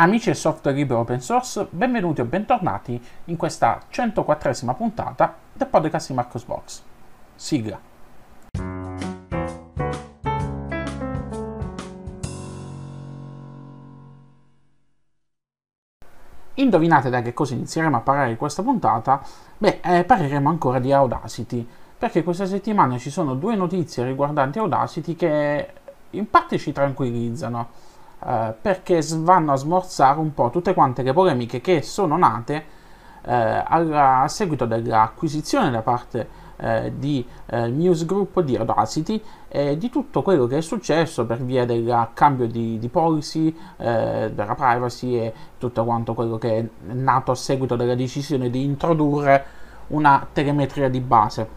Amici del software libero open source, benvenuti o bentornati in questa 104esima puntata del podcast di Marcos Box. Sigla. Indovinate da che cosa inizieremo a parlare di questa puntata? Beh, eh, parleremo ancora di Audacity, perché questa settimana ci sono due notizie riguardanti Audacity che in parte ci tranquillizzano eh, perché vanno a smorzare un po' tutte quante le polemiche che sono nate eh, alla, a seguito dell'acquisizione da parte eh, di eh, Newsgroup di Audacity e di tutto quello che è successo per via del cambio di, di policy, eh, della privacy e tutto quanto quello che è nato a seguito della decisione di introdurre una telemetria di base.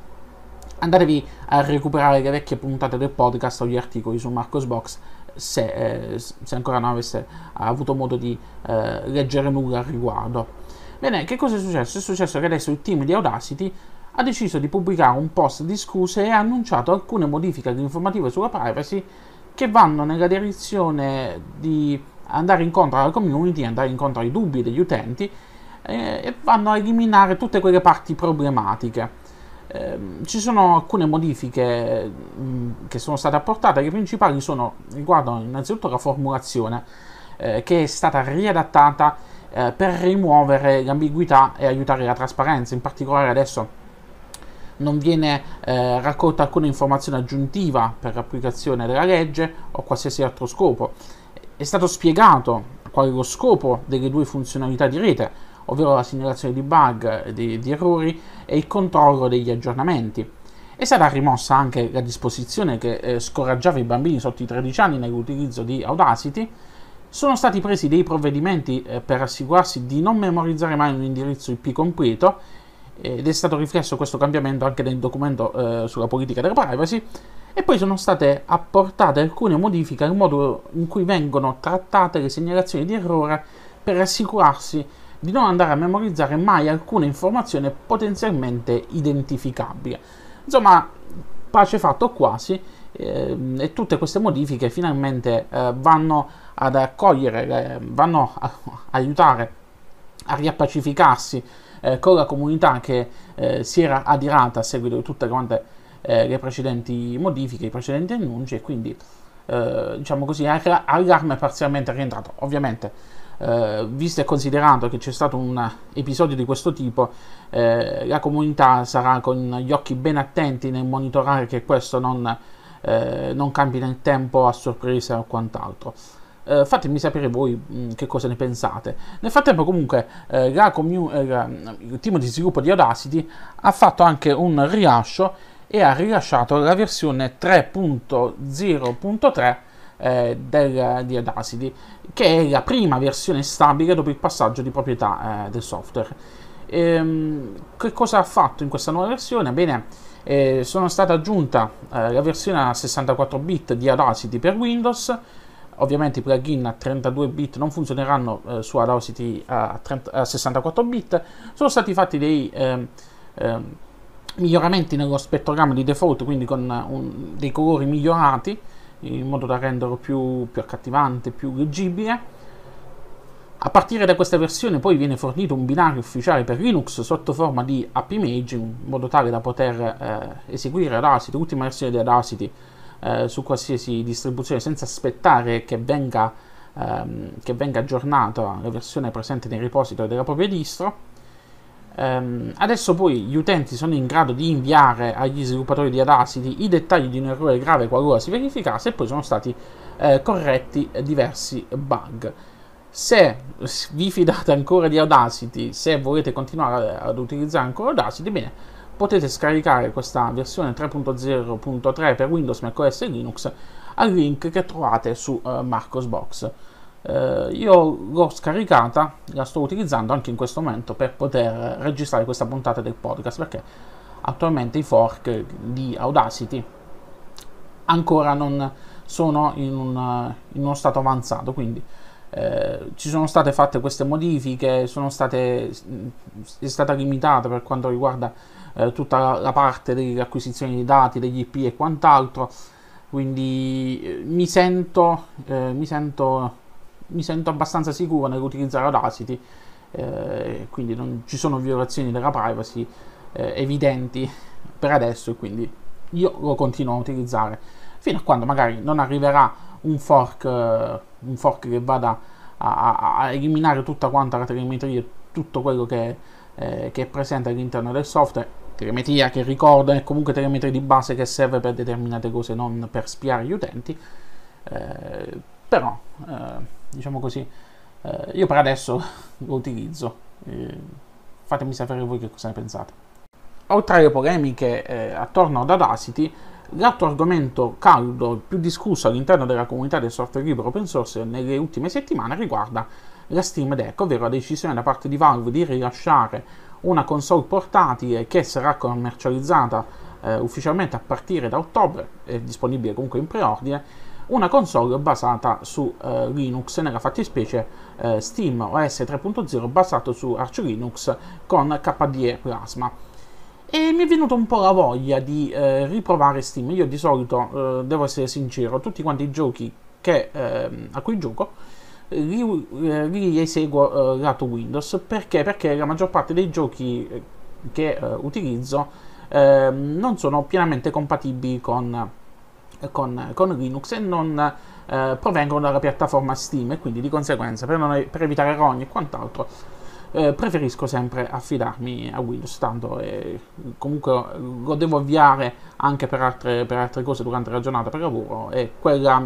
Andatevi a recuperare le vecchie puntate del podcast o gli articoli su Marcosbox se, eh, se ancora non avesse avuto modo di eh, leggere nulla al riguardo. Bene, che cosa è successo? È successo che adesso il team di Audacity ha deciso di pubblicare un post di scuse e ha annunciato alcune modifiche all'informativa sulla privacy che vanno nella direzione di andare incontro alla community, andare incontro ai dubbi degli utenti eh, e vanno a eliminare tutte quelle parti problematiche. Ehm, ci sono alcune modifiche mm, che sono state apportate, le principali sono, riguardano innanzitutto la formulazione eh, che è stata riadattata eh, per rimuovere l'ambiguità e aiutare la trasparenza, in particolare adesso non viene eh, raccolta alcuna informazione aggiuntiva per l'applicazione della legge o qualsiasi altro scopo. È stato spiegato qual è lo scopo delle due funzionalità di rete, ovvero la segnalazione di bug, di, di errori e il controllo degli aggiornamenti e sarà rimossa anche la disposizione che eh, scoraggiava i bambini sotto i 13 anni nell'utilizzo di Audacity. Sono stati presi dei provvedimenti eh, per assicurarsi di non memorizzare mai un indirizzo IP completo ed è stato riflesso questo cambiamento anche nel documento eh, sulla politica della privacy e poi sono state apportate alcune modifiche al modo in cui vengono trattate le segnalazioni di errore per assicurarsi di non andare a memorizzare mai alcuna informazione potenzialmente identificabile. Insomma, pace fatto quasi, eh, e tutte queste modifiche finalmente eh, vanno ad accogliere, eh, vanno a, aiutare a riappacificarsi eh, con la comunità che eh, si era adirata a seguito di tutte quante eh, le precedenti modifiche, i precedenti annunci e quindi eh, diciamo così allarme parzialmente rientrato. Ovviamente eh, visto e considerato che c'è stato un episodio di questo tipo, eh, la comunità sarà con gli occhi ben attenti nel monitorare che questo non, eh, non cambi nel tempo a sorpresa o quant'altro. Uh, fatemi sapere voi mh, mm, che cosa ne pensate. Nel frattempo, comunque, eh, commu- eh, la, il team di sviluppo di Audacity ha fatto anche un rilascio e ha rilasciato la versione 3.0.3 eh, del, di Audacity, che è la prima versione stabile dopo il passaggio di proprietà eh, del software. Ehm, che cosa ha fatto in questa nuova versione? Bene, eh, sono stata aggiunta eh, la versione a 64 bit di Audacity per Windows, ovviamente i plugin a 32 bit non funzioneranno eh, su Audacity eh, a, 30, a, 64 bit sono stati fatti dei eh, eh, miglioramenti nello spettrogramma di default quindi con un, dei colori migliorati in modo da renderlo più, più accattivante, più leggibile. A partire da questa versione poi viene fornito un binario ufficiale per Linux sotto forma di app image in modo tale da poter eh, eseguire Audacity, l'ultima versione di Audacity eh, su qualsiasi distribuzione senza aspettare che venga, ehm, che venga aggiornata la versione presente nel repository della propria distro Um, adesso poi gli utenti sono in grado di inviare agli sviluppatori di Audacity i dettagli di un errore grave qualora si verificasse e poi sono stati eh, corretti diversi bug. Se vi fidate ancora di Audacity, se volete continuare ad utilizzare ancora Audacity, bene, potete scaricare questa versione 3.0.3 per Windows, Mac OS e Linux al link che trovate su uh, Marcosbox. Eh, io l'ho scaricata, la sto utilizzando anche in questo momento per poter registrare questa puntata del podcast perché attualmente i fork di Audacity ancora non sono in, un, in uno stato avanzato, quindi eh, ci sono state fatte queste modifiche, state, è stata limitata per quanto riguarda eh, tutta la parte dell'acquisizione di dati, degli IP e quant'altro, quindi eh, mi sento, eh, mi sento mi sento abbastanza sicuro nell'utilizzare Audacity, eh, quindi non ci sono violazioni della privacy eh, evidenti per adesso e quindi io lo continuo a utilizzare fino a quando magari non arriverà un fork, eh, un fork che vada a, a, a, eliminare tutta quanta la telemetria e tutto quello che, eh, che è presente all'interno del software telemetria che ricordo è comunque telemetria di base che serve per determinate cose non per spiare gli utenti eh, però eh, diciamo così. Eh, io per adesso lo utilizzo, eh, fatemi sapere voi che cosa ne pensate. Oltre alle polemiche eh, attorno ad Audacity, l'altro argomento caldo più discusso all'interno della comunità del software libero open source nelle ultime settimane riguarda la Steam Deck, ovvero la decisione da parte di Valve di rilasciare una console portatile che sarà commercializzata eh, ufficialmente a partire da ottobre, è eh, disponibile comunque in preordine, una console basata su eh, Linux, nella fattispecie eh, Steam OS 3.0 basato su Arch Linux con KDE Plasma. E mi è venuta un po' la voglia di eh, riprovare Steam. Io di solito, eh, devo essere sincero, tutti quanti i giochi che, ehm, a cui gioco li, eh, li eseguo eh, lato Windows perché? perché? la maggior parte dei giochi che utilizzo ehm, non sono pienamente compatibili con eh, con, con Linux e non eh, provengono dalla piattaforma Steam e quindi di conseguenza per, non, per evitare rogni e quant'altro eh, preferisco sempre affidarmi a Windows, tanto eh, comunque eh, lo devo avviare anche per altre, per altre, cose durante la giornata per lavoro e quella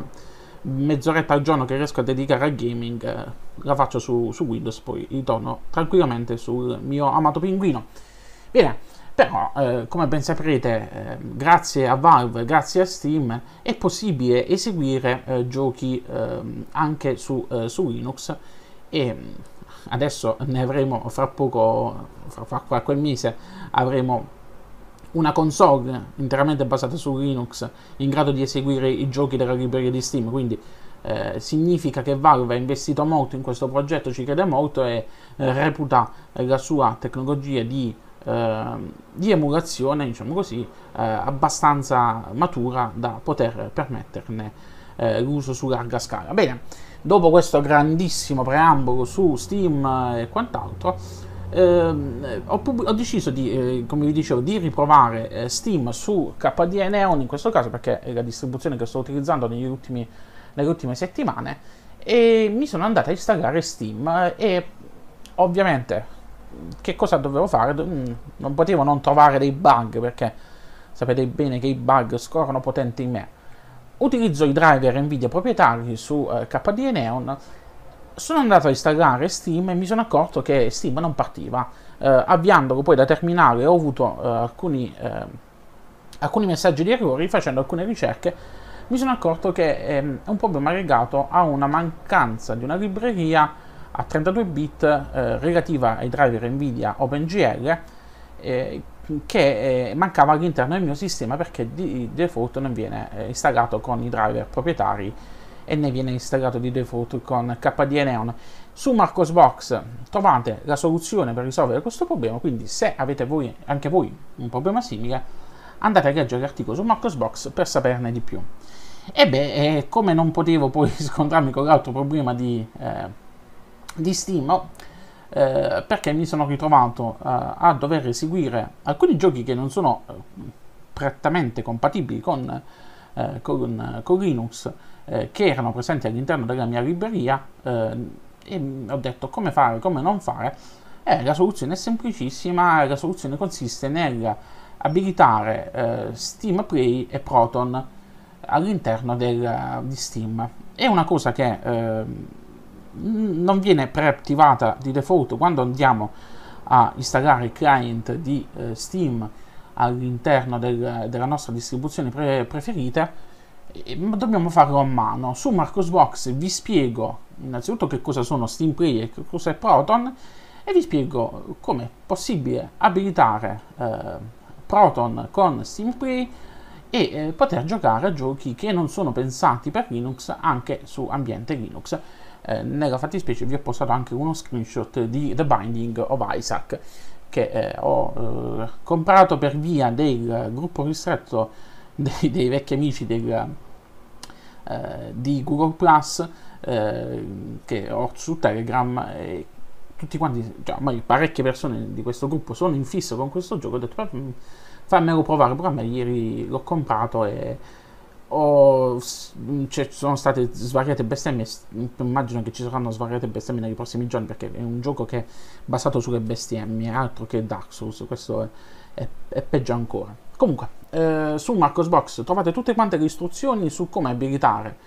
mezz'oretta al giorno che riesco a dedicare al gaming eh, la faccio su, su Windows, poi ritorno tranquillamente sul mio amato pinguino. Bene, però eh, come ben saprete eh, grazie a Valve, grazie a Steam è possibile eseguire eh, giochi ehm, anche su, eh, su, Linux e mm, adesso ne avremo fra poco, fra, fra qualche mese avremo una console interamente basata su Linux in grado di eseguire i giochi della libreria di Steam quindi eh, significa che Valve ha investito molto in questo progetto, ci crede molto e eh, reputa la sua tecnologia di Ehm, di emulazione, diciamo così, eh, abbastanza matura da poter permetterne eh, l'uso su larga scala. Bene, dopo questo grandissimo preambolo su Steam e quant'altro, eh, ho, ho, deciso di, eh, come vi dicevo, di riprovare eh, Steam su KDE Neon in questo caso perché è la distribuzione che sto utilizzando ultimi, nelle ultime settimane e mi sono andato a installare Steam e ovviamente che cosa dovevo fare? Mm, non potevo non trovare dei bug perché sapete bene che i bug scorrono potenti in me. Utilizzo i driver Nvidia proprietari su eh, KDE Neon. Sono andato a installare Steam e mi sono accorto che Steam non partiva. Eh, avviandolo poi da terminale ho avuto eh, alcuni, eh, alcuni messaggi di errori facendo alcune ricerche mi sono accorto che ehm, è un problema legato a una mancanza di una libreria a 32 bit eh, relativa ai driver Nvidia OpenGL eh, che eh, mancava all'interno del mio sistema perché di default non viene eh, installato con i driver proprietari e ne viene installato di default con KDE Neon. Su Marcosbox trovate la soluzione per risolvere questo problema, quindi se avete voi, anche voi un problema simile andate a leggere l'articolo su Marcosbox per saperne di più. E beh, come non potevo poi scontrarmi con l'altro problema di eh, di Steam eh, perché mi sono ritrovato eh, a dover eseguire alcuni giochi che non sono eh, prettamente compatibili con, eh, con, con Linux eh, che erano presenti all'interno della mia libreria e ho detto come fare, come non fare e la soluzione è semplicissima la soluzione consiste nel abilitare Steam Play e Proton all'interno del, di Steam è una cosa che ehm, non viene preattivata di default quando andiamo a installare il client di eh, Steam all'interno del, della nostra distribuzione pre preferita dobbiamo farlo a mano su Marcosbox vi spiego innanzitutto che cosa sono Steam Play e che cos'è Proton e vi spiego come è possibile abilitare eh, Proton con Steam Play e eh, poter giocare a giochi che non sono pensati per Linux anche su ambiente Linux eh, nella fattispecie vi ho postato anche uno screenshot di The Binding of Isaac che eh, ho eh, comprato per via del gruppo ristretto dei, dei vecchi amici del, eh, di Google Plus eh, che ho su Telegram e tutti quanti, cioè, ormai parecchie persone di questo gruppo sono in fisso con questo gioco ho detto fammelo provare, però ieri l'ho comprato e o Ho, mm, sono state svariate bestemmie, mm, immagino che ci saranno svariate bestemmie nei prossimi giorni perché è un gioco che è basato sulle bestemmie, altro che Dark Souls, questo è, è, è peggio ancora. Comunque, eh, su Marcosbox trovate tutte quante le istruzioni su come abilitare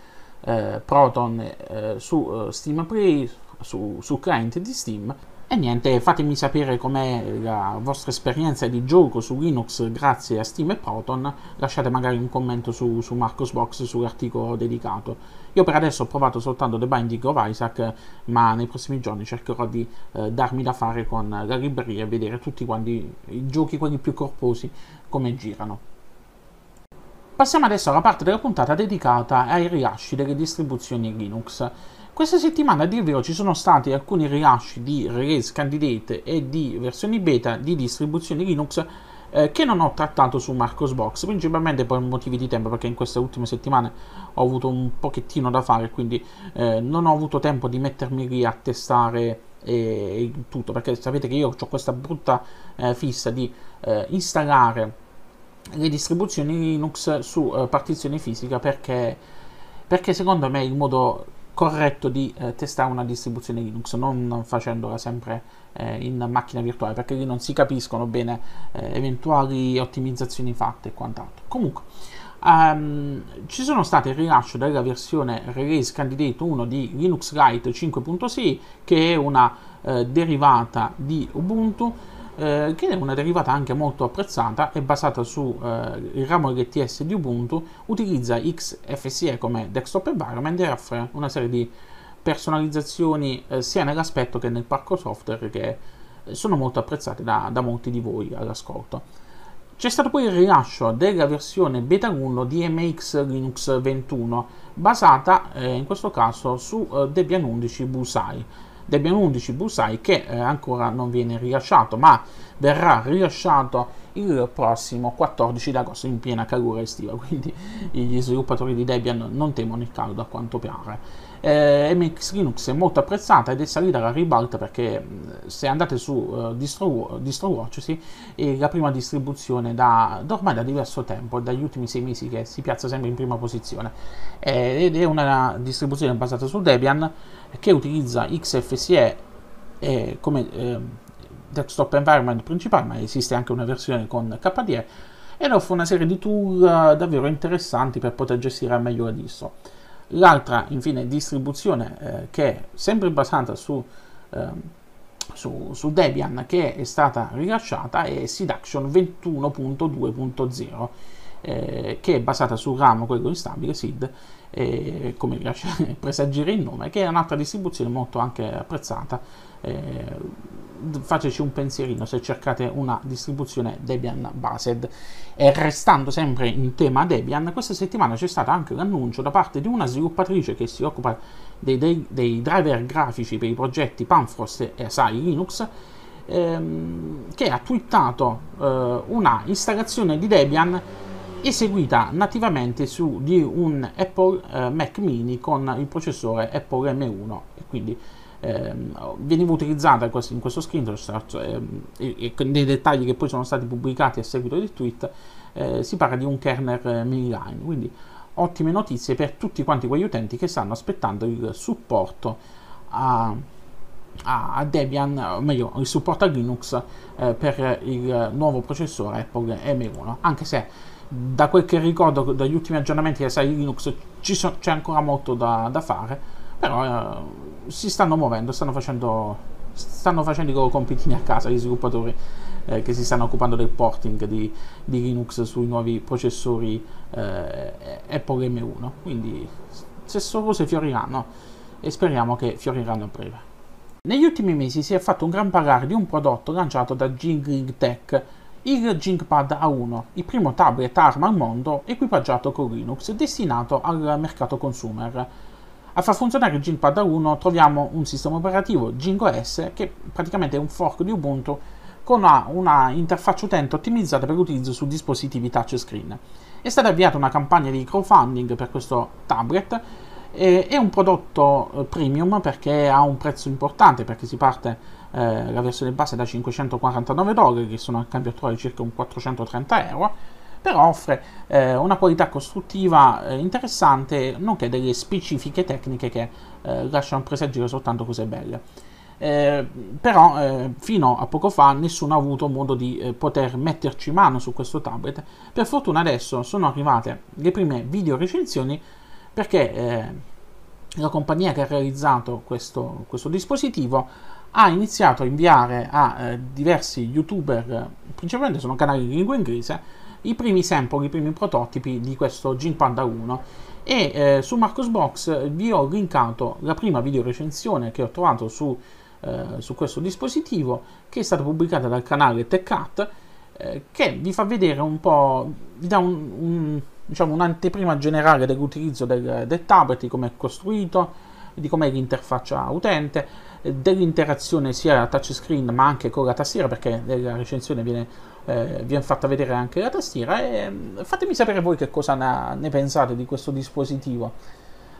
eh, Proton eh, su uh, Steam Play, su, su client di Steam e niente, fatemi sapere com'è la vostra esperienza di gioco su Linux grazie a Steam e Proton, lasciate magari un commento su, su Marcosbox, sull'articolo dedicato. Io per adesso ho provato soltanto The Binding of Isaac, ma nei prossimi giorni cercherò di eh, darmi da fare con la libreria e vedere tutti quanti i giochi, quelli più corposi, come girano. Passiamo adesso alla parte della puntata dedicata ai rilasci delle distribuzioni Linux. Questa settimana a dirvelo ci sono stati alcuni rilasci di release candidate e di versioni beta di distribuzioni Linux eh, che non ho trattato su Marcosbox, principalmente per motivi di tempo, perché in queste ultime settimane ho avuto un pochettino da fare, quindi eh, non ho avuto tempo di mettermi lì a testare eh, tutto, perché sapete che io ho questa brutta eh, fissa di eh, installare le distribuzioni Linux su eh, partizione fisica perché, perché secondo me il modo corretto di eh, testare una distribuzione Linux, non facendola sempre eh, in macchina virtuale, perché lì non si capiscono bene eh, eventuali ottimizzazioni fatte e quant'altro. Comunque, um, ci sono state il rilascio della versione Release Candidate 1 di Linux Lite 5.6, che è una eh, derivata di Ubuntu. Eh, che è una derivata anche molto apprezzata è basata sul eh, ramo LTS di Ubuntu, utilizza XFSE come desktop environment e offre una serie di personalizzazioni eh, sia nell'aspetto che nel parco software che eh, sono molto apprezzate da, da molti di voi all'ascolto. C'è stato poi il rilascio della versione beta 1 di MX Linux 21, basata eh, in questo caso su eh, Debian 11 Busai, Debian 11 Busai che eh, ancora non viene rilasciato ma verrà rilasciato il prossimo 14 d'agosto in piena calura estiva, quindi gli sviluppatori di Debian non temono il caldo a quanto pare. Eh, MX Linux è molto apprezzata ed è salita alla ribalta perché se andate su uh, eh, DistroWatch Distro sì, è la prima distribuzione da, da, ormai da diverso tempo, dagli ultimi sei mesi che si piazza sempre in prima posizione eh, ed è una distribuzione basata su Debian che utilizza XFCE eh, come ehm, desktop environment principale, ma esiste anche una versione con KDE, ed offre una serie di tool eh, davvero interessanti per poter gestire al meglio la distro. L'altra, infine, distribuzione eh, che è sempre basata su, eh, su, su, Debian, che è stata rilasciata, è Seduction 21.2.0 eh, che è basata su ramo quello instabile SID eh, come lascia presagire il nome che è un'altra distribuzione molto anche apprezzata eh, fateci un pensierino se cercate una distribuzione Debian based e restando sempre in tema Debian questa settimana c'è stato anche l'annuncio da parte di una sviluppatrice che si occupa dei, dei, dei driver grafici per i progetti Panfrost e Asai Linux ehm, che ha twittato eh, una installazione di Debian eseguita nativamente su di un Apple eh, Mac mini con il processore Apple M1 e quindi ehm, veniva utilizzata in questo screenshot cioè, ehm, e, e nei dettagli che poi sono stati pubblicati a seguito del tweet eh, si parla di un kernel eh, miniline quindi ottime notizie per tutti quanti quegli utenti che stanno aspettando il supporto a, a Debian, o meglio il supporto a Linux eh, per il nuovo processore Apple M1 anche se da quel che ricordo dagli ultimi aggiornamenti che sa Linux so, c'è ancora molto da, da fare però eh, si stanno muovendo stanno facendo, stanno facendo i loro compitini a casa gli sviluppatori eh, che si stanno occupando del porting di, di Linux sui nuovi processori eh, Apple M1 quindi se stesso cose fioriranno e speriamo che fioriranno a breve negli ultimi mesi si è fatto un gran parlare di un prodotto lanciato da Jingling Tech il ThinkPad A1, il primo tablet ARM al mondo equipaggiato con Linux destinato al mercato consumer. A far funzionare il ThinkPad A1 troviamo un sistema operativo JingOS che praticamente è un fork di Ubuntu con una, una interfaccia utente ottimizzata per l'utilizzo su dispositivi touchscreen. È stata avviata una campagna di crowdfunding per questo tablet eh, è un prodotto eh, premium perché ha un prezzo importante, perché si parte eh, la versione base da 549 dollari, che sono al cambio attuale circa un 430 euro, però offre eh, una qualità costruttiva eh, interessante, nonché delle specifiche tecniche che eh, lasciano presagire soltanto cose belle. Eh, però eh, fino a poco fa nessuno ha avuto modo di eh, poter metterci mano su questo tablet. Per fortuna adesso sono arrivate le prime video recensioni perché eh, la compagnia che ha realizzato questo, questo dispositivo ha iniziato a inviare a eh, diversi youtuber, eh, principalmente sono canali di lingua inglese, i primi sample, i primi prototipi di questo Gin Panda 1 e eh, su Marcosbox vi ho linkato la prima video recensione che ho trovato su, eh, su questo dispositivo che è stata pubblicata dal canale TechCat eh, che vi fa vedere un po', vi dà un, un, diciamo, un'anteprima generale dell'utilizzo del, del tablet, di come è costruito, di com'è l'interfaccia utente dell'interazione sia touchscreen ma anche con la tastiera perché nella recensione viene, eh, viene fatta vedere anche la tastiera e mm, fatemi sapere voi che cosa ne pensate di questo dispositivo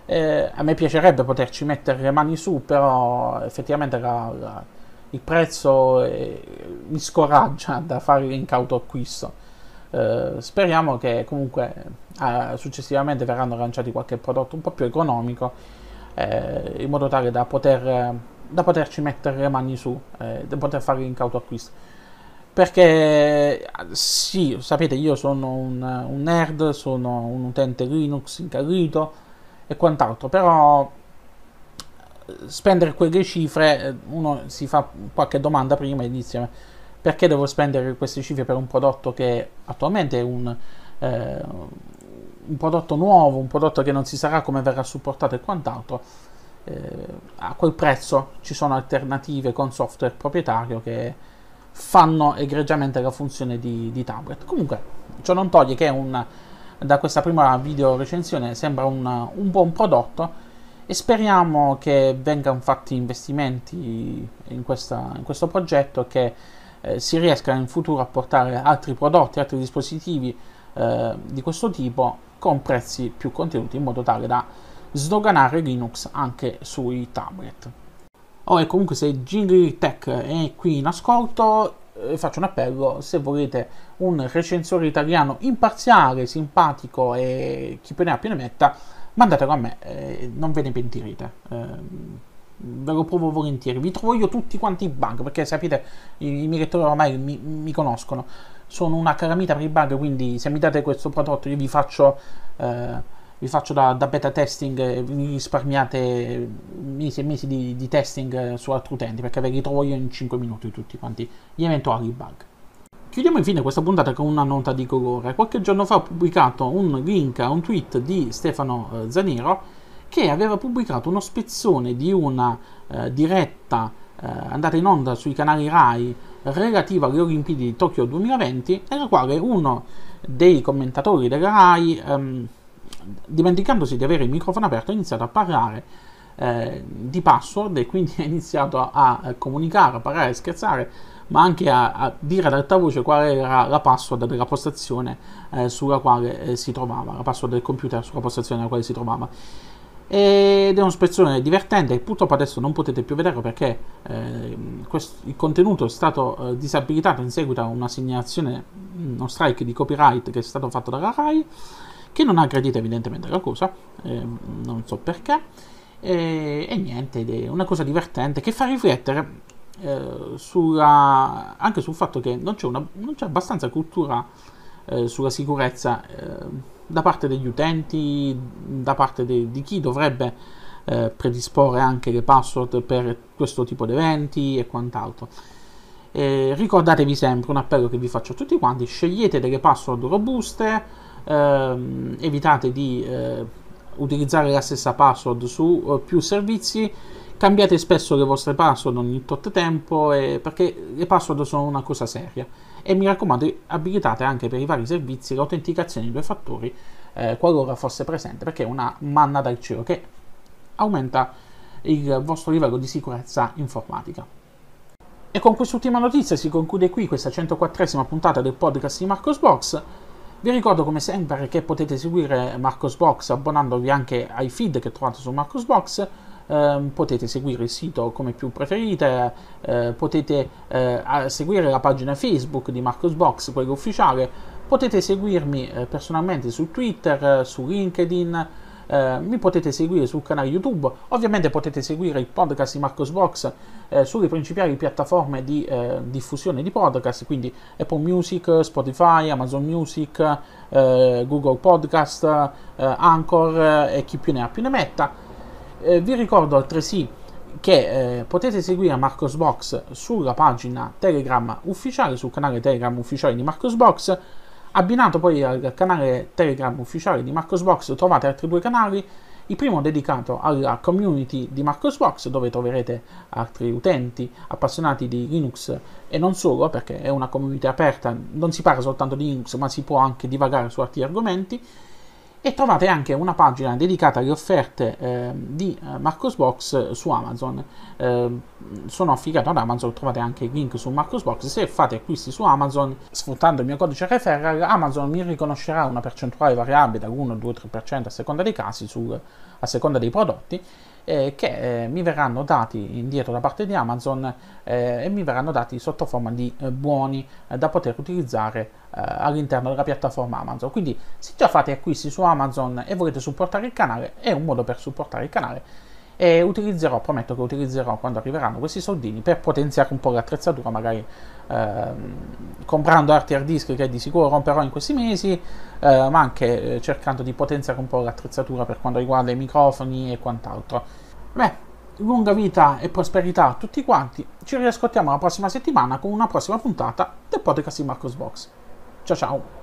eh, a me piacerebbe poterci mettere le mani su però effettivamente la, la, il prezzo eh, mi scoraggia da fare l'incauto acquisto Uh, speriamo che comunque uh, successivamente verranno lanciati qualche prodotto un po' più economico uh, in modo tale da poter da poterci mettere le mani su, eh, da poter fare l'incauto acquisto. Perché sì, sapete, io sono un, un nerd, sono un utente Linux incallito e quant'altro, però eh, spendere quelle cifre, eh, uno si fa qualche domanda prima e dice perché devo spendere queste cifre per un prodotto che attualmente è un, eh, un prodotto nuovo, un prodotto che non si sa come verrà supportato e quant'altro eh, a quel prezzo ci sono alternative con software proprietario che fanno egregiamente la funzione di, di tablet. Comunque, ciò non toglie che un, da questa prima video recensione sembra un, un, buon prodotto e speriamo che vengano fatti investimenti in, questa, in questo progetto e che eh, si riesca in futuro a portare altri prodotti, altri dispositivi eh, di questo tipo con prezzi più contenuti in modo tale da sdoganare Linux anche sui tablet. Ora, oh, comunque se Jingle Tech è qui in ascolto, eh, faccio un appello, se volete un recensore italiano imparziale, simpatico e chi più ne ha più ne metta, mandatelo a me, eh, non ve ne pentirete. Eh, ve lo provo volentieri. Vi trovo io tutti quanti i bug, perché sapete, i, i miei lettori ormai mi, mi, conoscono. Sono una calamita per i bug, quindi se mi date questo prodotto io vi faccio... Eh, vi faccio da, da beta testing e eh, vi risparmiate mesi e mesi di, di testing eh, su altri utenti perché ve li trovo io in 5 minuti tutti quanti gli eventuali bug. Chiudiamo infine questa puntata con una nota di colore. Qualche giorno fa ho pubblicato un link a un tweet di Stefano eh, Zanero che aveva pubblicato uno spezzone di una eh, diretta eh, andata in onda sui canali RAI relativa alle Olimpiadi di Tokyo 2020, nella quale uno dei commentatori della RAI ehm, dimenticandosi di avere il microfono aperto, ha iniziato a parlare eh, di password e quindi ha iniziato a, a, comunicare, a parlare, a scherzare, ma anche a, a, dire ad alta voce qual era la password della postazione eh, sulla quale eh, si trovava, la password del computer sulla postazione sulla quale si trovava. Ed è uno spezzone divertente purtroppo adesso non potete più vederlo perché eh, questo, il contenuto è stato eh, disabilitato in seguito a una segnalazione, uno strike di copyright che è stato fatto dalla RAI che non ha gradito evidentemente la cosa, eh, non so perché, e, e niente, ed è una cosa divertente che fa riflettere eh, sulla, anche sul fatto che non c'è, una, non c'è abbastanza cultura eh, sulla sicurezza eh, da parte degli utenti, da parte de, di chi dovrebbe eh, predisporre anche le password per questo tipo di eventi e quant'altro. Eh, ricordatevi sempre un appello che vi faccio a tutti quanti: scegliete delle password robuste, ehm, evitate di eh, utilizzare la stessa password su eh, più servizi cambiate spesso le vostre password ogni tot tempo eh, perché le password sono una cosa seria e mi raccomando abilitate anche per i vari servizi l'autenticazione di due fattori eh, qualora fosse presente perché è una manna dal cielo che aumenta il vostro livello di sicurezza informatica. E con quest'ultima notizia si conclude qui questa 104esima puntata del podcast di Marcos Box. Vi ricordo come sempre che potete seguire Marcosbox abbonandovi anche ai feed che trovate su Marcosbox. Eh, potete seguire il sito come più preferite, eh, potete eh, seguire la pagina Facebook di Marcosbox, quella ufficiale, potete seguirmi eh, personalmente su Twitter, eh, su LinkedIn, eh, mi potete seguire sul canale YouTube, ovviamente potete seguire il podcast di Marcos Box eh, sulle principali piattaforme di eh, diffusione di podcast, quindi Apple Music, Spotify, Amazon Music, eh, Google Podcast, eh, Anchor e chi più ne ha più ne metta. vi ricordo altresì che eh, potete seguire Marcosbox sulla pagina Telegram ufficiale, sul canale Telegram ufficiale di Marcosbox. Abbinato poi al canale Telegram ufficiale di Marcosbox trovate altri due canali, il primo dedicato alla community di Marcosbox dove troverete altri utenti appassionati di Linux e non solo perché è una community aperta, non si parla soltanto di Linux ma si può anche divagare su altri argomenti e trovate anche una pagina dedicata alle offerte ehm, eh, di Marcosbox su Amazon. Eh, sono affiliato ad Amazon, trovate anche il link su Marcosbox. Se fate acquisti su Amazon sfruttando il mio codice referral, Amazon mi riconoscerà una percentuale variabile dall'1, 2, 3% a seconda dei casi sul a seconda dei prodotti, eh, che eh, mi verranno dati indietro da parte di Amazon eh, e mi verranno dati sotto forma di eh, buoni eh, da poter utilizzare all'interno della piattaforma Amazon. Quindi se già fate acquisti su Amazon e volete supportare il canale, è un modo per supportare il canale e utilizzerò, prometto che utilizzerò quando arriveranno questi soldini per potenziare un po' l'attrezzatura, magari ehm, comprando arti hard disk che di sicuro romperò in questi mesi, eh, ma anche eh, cercando di potenziare un po' l'attrezzatura per quanto riguarda i microfoni e quant'altro. Beh, lunga vita e prosperità a tutti quanti, ci riascoltiamo la prossima settimana con una prossima puntata del podcast di Marcos Box. Ciao ciao!